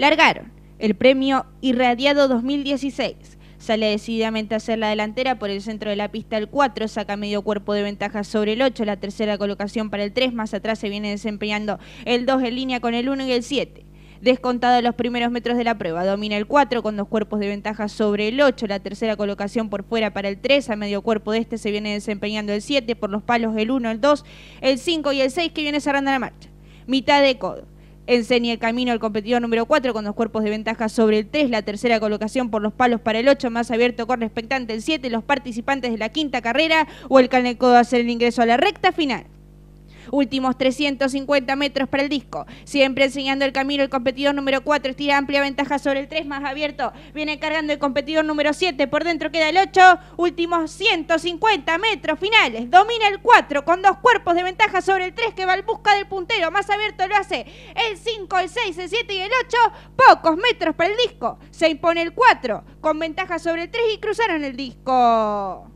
Largaron el premio Irradiado 2016. Sale decididamente a hacer la delantera por el centro de la pista el 4, saca medio cuerpo de ventaja sobre el 8, la tercera colocación para el 3, más atrás se viene desempeñando el 2 en línea con el 1 y el 7. Descontado los primeros metros de la prueba, domina el 4 con dos cuerpos de ventaja sobre el 8, la tercera colocación por fuera para el 3, a medio cuerpo de este se viene desempeñando el 7, por los palos el 1, el 2, el 5 y el 6 que viene cerrando la marcha. Mitad de codo enseña el camino al competidor número 4 con dos cuerpos de ventaja sobre el 3, la tercera colocación por los palos para el 8, más abierto con respectante el 7, los participantes de la quinta carrera o el Caneco hacer el ingreso a la recta final. Últimos 350 metros para el disco. Siempre enseñando el camino el competidor número 4. Estira amplia ventaja sobre el 3 más abierto. Viene cargando el competidor número 7. Por dentro queda el 8. Últimos 150 metros finales. Domina el 4 con dos cuerpos de ventaja sobre el 3 que va al busca del puntero. Más abierto lo hace el 5, el 6, el 7 y el 8. Pocos metros para el disco. Se impone el 4 con ventaja sobre el 3 y cruzaron el disco.